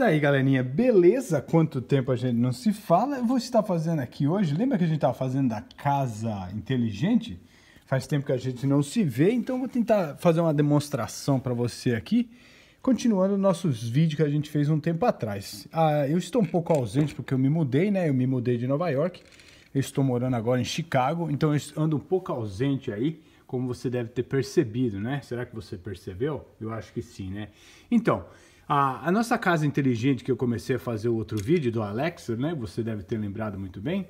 daí, galerinha, beleza? Quanto tempo a gente não se fala? Eu vou estar fazendo aqui hoje. Lembra que a gente estava fazendo da casa inteligente? Faz tempo que a gente não se vê, então vou tentar fazer uma demonstração para você aqui, continuando nossos vídeos que a gente fez um tempo atrás. Ah, eu estou um pouco ausente porque eu me mudei, né? Eu me mudei de Nova York. Eu estou morando agora em Chicago, então eu ando um pouco ausente aí, como você deve ter percebido, né? Será que você percebeu? Eu acho que sim, né? Então, a, a, nossa casa inteligente que eu comecei a fazer o outro vídeo do Alexa, né? Você deve ter lembrado muito bem.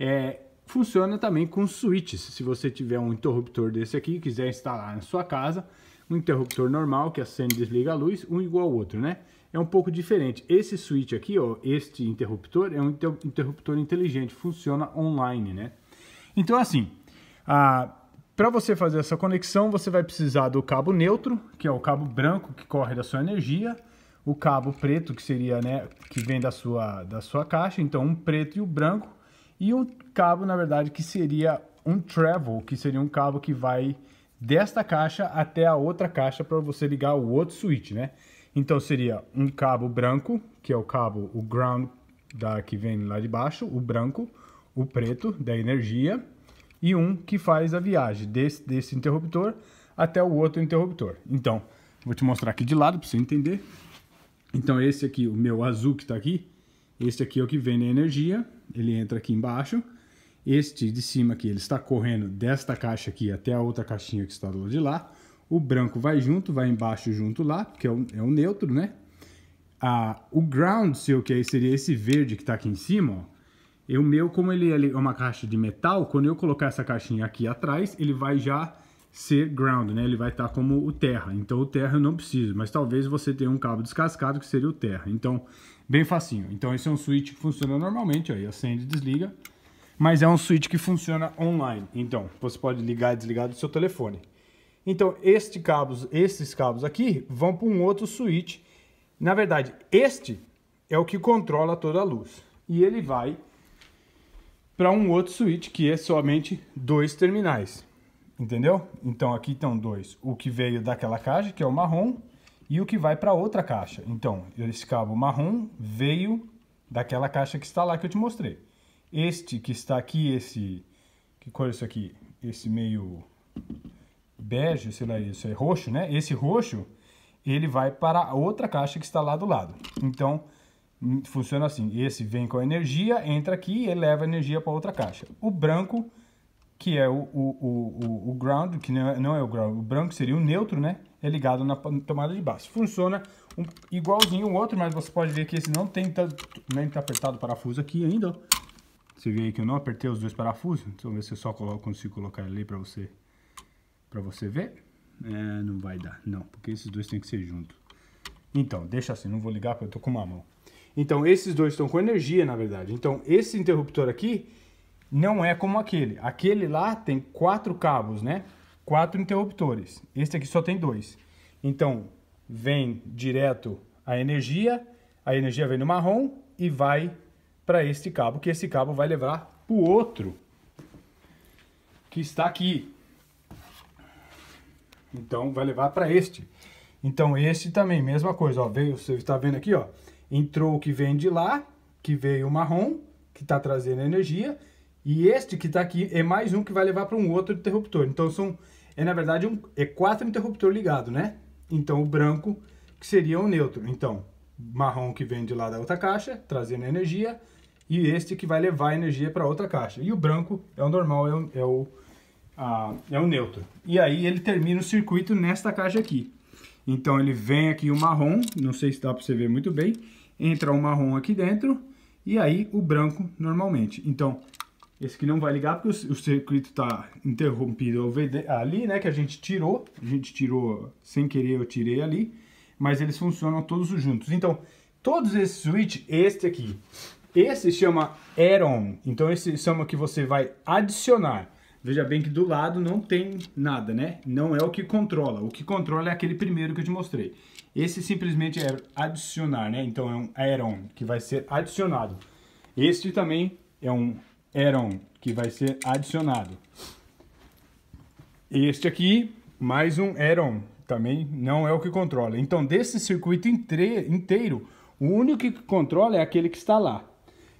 É, funciona também com switches. Se você tiver um interruptor desse aqui e quiser instalar na sua casa, um interruptor normal que acende e desliga a luz, um igual ao outro, né? É um pouco diferente. Esse switch aqui, ó, este interruptor, é um interruptor inteligente, funciona online, né? Então, assim, a... Para você fazer essa conexão, você vai precisar do cabo neutro, que é o cabo branco que corre da sua energia, o cabo preto, que seria, né, que vem da sua, da sua caixa, então um preto e o um branco, e um cabo, na verdade, que seria um travel, que seria um cabo que vai desta caixa até a outra caixa para você ligar o outro switch, né? Então seria um cabo branco, que é o cabo, o ground da, que vem lá de baixo, o branco, o preto da energia, e um que faz a viagem desse, desse interruptor até o outro interruptor. Então, vou te mostrar aqui de lado para você entender. Então esse aqui, o meu azul que está aqui, esse aqui é o que vem na energia, ele entra aqui embaixo. Este de cima aqui, ele está correndo desta caixa aqui até a outra caixinha que está do lado de lá. O branco vai junto, vai embaixo junto lá, porque é o, é o neutro, né? Ah, o ground, se eu aí seria esse verde que está aqui em cima, ó. E o meu, como ele é uma caixa de metal, quando eu colocar essa caixinha aqui atrás, ele vai já ser ground, né? Ele vai estar tá como o terra. Então o terra eu não preciso, mas talvez você tenha um cabo descascado que seria o terra. Então, bem facinho. Então esse é um switch que funciona normalmente, aí acende e desliga. Mas é um switch que funciona online. Então, você pode ligar e desligar do seu telefone. Então, este cabos, esses cabos aqui vão para um outro switch. Na verdade, este é o que controla toda a luz. E ele vai para um outro switch que é somente dois terminais. Entendeu? Então aqui estão dois. O que veio daquela caixa, que é o marrom, e o que vai para outra caixa. Então, esse cabo marrom veio daquela caixa que está lá que eu te mostrei. Este que está aqui, esse... Que cor é isso aqui? Esse meio bege, sei lá, isso é roxo, né? Esse roxo, ele vai para outra caixa que está lá do lado. Então, hum, funciona assim. Esse vem com a energia, entra aqui e leva a energia para outra caixa. O branco que é o, o, o, o ground, que não é, não é o ground, o branco seria o neutro, né? É ligado na tomada de baixo. Funciona um, igualzinho o outro, mas você pode ver que esse não tem tanto, nem tá apertado o parafuso aqui ainda, ó. Você vê aí que eu não apertei os dois parafusos. Deixa então eu ver se eu só coloco, consigo colocar ali para você, você ver. É, não vai dar, não, porque esses dois tem que ser juntos. Então, deixa assim, não vou ligar porque eu tô com uma mão. Então, esses dois estão com energia, na verdade. Então, esse interruptor aqui, não é como aquele. Aquele lá tem quatro cabos, né? Quatro interruptores. Este aqui só tem dois. Então, vem direto a energia, a energia vem no marrom e vai para este cabo, que esse cabo vai levar para o outro, que está aqui. Então, vai levar para este. Então, este também, mesma coisa, ó, veio, você está vendo aqui, ó, entrou o que vem de lá, que veio o marrom, que está trazendo energia, e este que está aqui é mais um que vai levar para um outro interruptor. Então são, é na verdade, um, é quatro interruptor ligado, né? Então o branco que seria o neutro. Então marrom que vem de lá da outra caixa, trazendo energia, e este que vai levar a energia para outra caixa. E o branco é o normal, é o, é o, a, é o neutro. E aí ele termina o circuito nesta caixa aqui. Então ele vem aqui o marrom, não sei se dá para você ver muito bem, entra o marrom aqui dentro, e aí o branco normalmente. Então esse aqui não vai ligar porque o, o circuito está interrompido é ali, né? Que a gente tirou. A gente tirou sem querer, eu tirei ali. Mas eles funcionam todos juntos. Então, todos esses switches este aqui. Esse chama add-on. Então, esse chama que você vai adicionar. Veja bem que do lado não tem nada, né? Não é o que controla. O que controla é aquele primeiro que eu te mostrei. Esse simplesmente é adicionar, né? Então é um add-on que vai ser adicionado. Este também é um eram que vai ser adicionado. Este aqui, mais um Eron também não é o que controla. Então, desse circuito inteiro, o único que controla é aquele que está lá.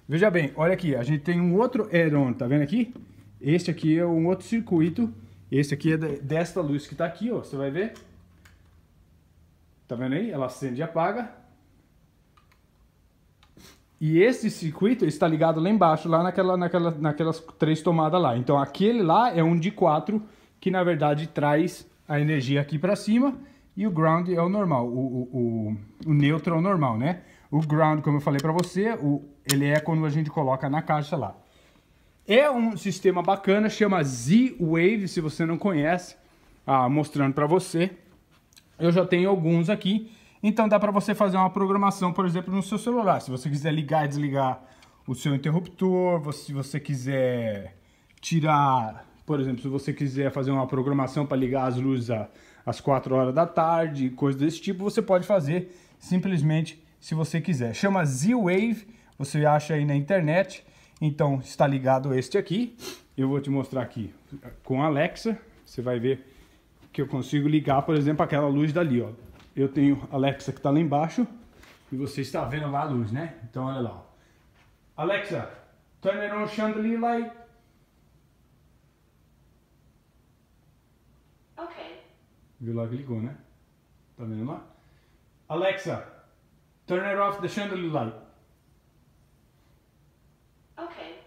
Veja bem, olha aqui, a gente tem um outro Eron, tá vendo aqui? Este aqui é um outro circuito, este aqui é desta luz que está aqui, ó, você vai ver. Tá vendo aí? Ela acende e apaga. E esse circuito está ligado lá embaixo, lá naquela, naquela, naquelas três tomadas lá. Então aquele lá é um de quatro que na verdade traz a energia aqui para cima e o ground é o normal, o, o, o, o neutro é o normal, né? O ground, como eu falei para você, o, ele é quando a gente coloca na caixa lá. É um sistema bacana, chama Z-Wave, se você não conhece, ah, mostrando para você. Eu já tenho alguns aqui. Então dá para você fazer uma programação, por exemplo, no seu celular. Se você quiser ligar e desligar o seu interruptor, se você quiser tirar, por exemplo, se você quiser fazer uma programação para ligar as luzes às 4 horas da tarde, coisa desse tipo, você pode fazer simplesmente se você quiser. Chama Z-Wave, você acha aí na internet. Então está ligado este aqui. Eu vou te mostrar aqui com a Alexa. Você vai ver que eu consigo ligar, por exemplo, aquela luz dali, ó eu tenho Alexa que está lá embaixo e você está vendo lá a luz, né? Então olha lá. Alexa, turn it on chandelier light. Ok. Viu lá que ligou, né? Tá vendo lá? Alexa, turn it off the chandelier light. Ok.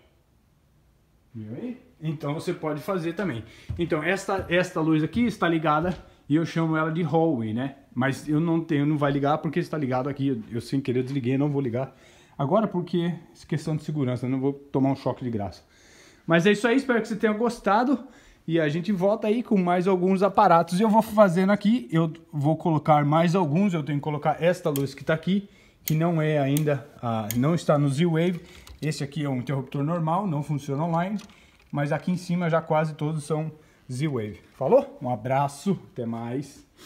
Viu aí? Então você pode fazer também. Então esta, esta luz aqui está ligada e eu chamo ela de hallway, né? Mas eu não tenho, não vai ligar porque está ligado aqui. Eu, sem querer desliguei, não vou ligar. Agora porque questão de segurança, não vou tomar um choque de graça. Mas é isso aí, espero que você tenha gostado. E a gente volta aí com mais alguns aparatos. Eu vou fazendo aqui, eu vou colocar mais alguns. Eu tenho que colocar esta luz que está aqui, que não é ainda, não está no Z-Wave. Esse aqui é um interruptor normal, não funciona online. Mas aqui em cima já quase todos são Z-Wave. Falou? Um abraço, até mais.